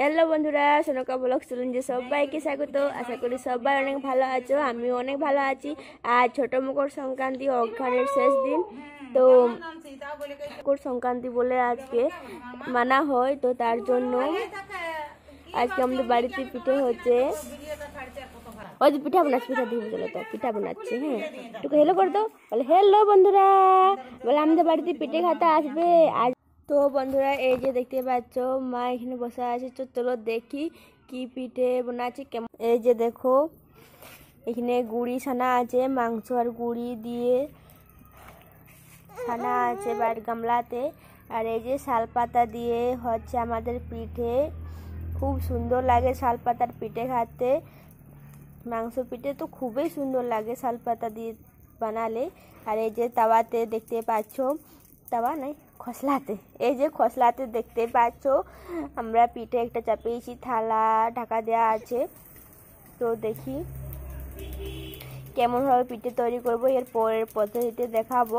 hello বন্ধুরা সোনকা blog চ্যালেঞ্জে সবাইকে স্বাগত আশা করি সবাই অনেক ভালো আছো আমিও অনেক ভালো আছি আর ছোট মকর সংক্রান্তি অঘ্রানের শেষ দিন তো মকর সংক্রান্তি বলে আজকে মানা হয় তো তার জন্য আজকে আমাদের বাড়িতে পিঠে হচ্ছে ওই যে পিঠা বানাচ্ছি পিঠা দিয়ে চলো তো পিঠা বানাচ্ছি হ্যাঁ তোকে হেলো করে দাও বলে হ্যালো বন্ধুরা বলে আমাদের বাড়িতে পিঠে খাতা আসবে আজ তো বন্ধুরা এই যে দেখতে পাচ্ছ মা এখানে বসে আছে তো চলো দেখি কি পিঠে বানাচ্ছে কেমন এই যে দেখো এখানে গুড়ি ছানা আছে মাংস আর গুড়ি দিয়ে ছানা আছে বাড়ির গামলাতে আর এই যে শাল পাতা দিয়ে হচ্ছে আমাদের পিঠে খুব সুন্দর লাগে শাল পাতার পিঠে খাতে মাংস পিঠে তো খুবই সুন্দর লাগে শাল পাতা দিয়ে বানালে আর এই যে তাওয়াতে দেখতে পাচ্ছ তাওয়া নাই খসলাতে এই যে খসলাতে দেখতে পাচ্ছ আমরা পিঠে একটা চাপিয়েছি থালা ঢাকা দেওয়া আছে তো দেখি কেমনভাবে পিঠে তৈরি করব এর পরের পদ্ধতিতে দেখাবো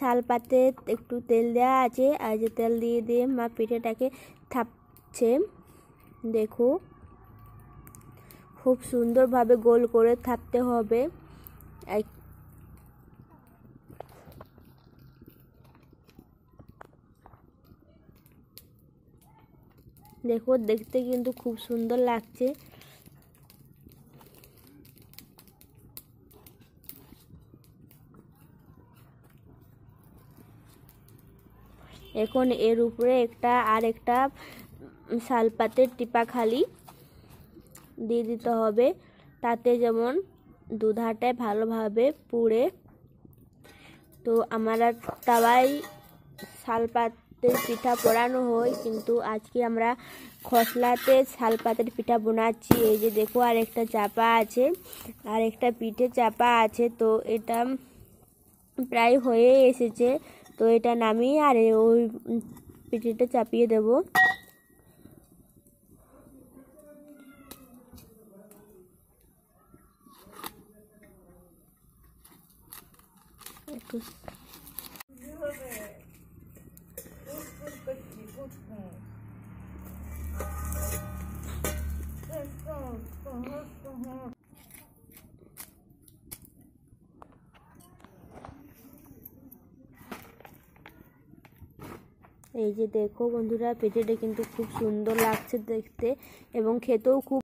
শাল পাতে একটু তেল দেওয়া আছে আর যে তেল দিয়ে দিয়ে মা পিঠেটাকে থাপছে দেখো খুব সুন্দরভাবে গোল করে থাপতে হবে দেখো দেখতে কিন্তু খুব সুন্দর লাগছে এখন এর উপরে একটা আর একটা শালপাতের টিপা খালি দিয়ে দিতে হবে তাতে যেমন দুধাটা ভালোভাবে পুড়ে তো আমার তাওয়াই শালপাত পাতের পিঠা পড়ানো হয় কিন্তু আজকে আমরা খসলাতে শাল পাতের পিঠা বোনাচ্ছি এই যে দেখো আর একটা চাপা আছে আর একটা পিঠে চাপা আছে তো এটা প্রায় হয়ে এসেছে তো এটা নামিয়ে আর ওই পিঠেটা চাপিয়ে দেব একটু এই যে দেখো বন্ধুরা পেটেটা কিন্তু খুব সুন্দর লাগছে দেখতে এবং খেতেও খুব